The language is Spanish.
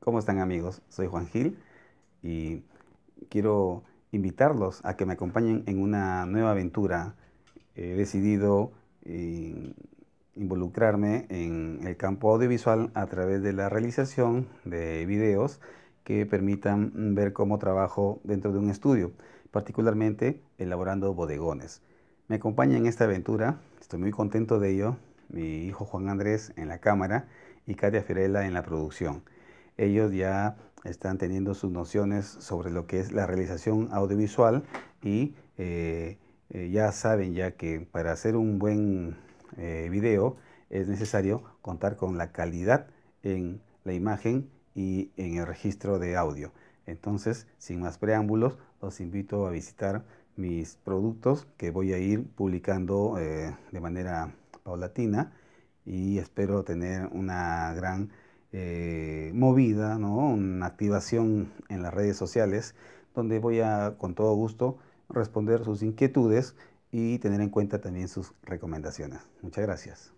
¿Cómo están amigos? Soy Juan Gil y quiero invitarlos a que me acompañen en una nueva aventura. He decidido eh, involucrarme en el campo audiovisual a través de la realización de videos que permitan ver cómo trabajo dentro de un estudio, particularmente elaborando bodegones. Me acompañan en esta aventura, estoy muy contento de ello, mi hijo Juan Andrés en la cámara y Katia ferela en la producción ellos ya están teniendo sus nociones sobre lo que es la realización audiovisual y eh, eh, ya saben ya que para hacer un buen eh, video es necesario contar con la calidad en la imagen y en el registro de audio. Entonces, sin más preámbulos, los invito a visitar mis productos que voy a ir publicando de manera paulatina y espero tener una gran eh, movida, una activación en las redes sociales, donde voy a con todo gusto responder sus inquietudes y tener en cuenta también sus recomendaciones. Muchas gracias.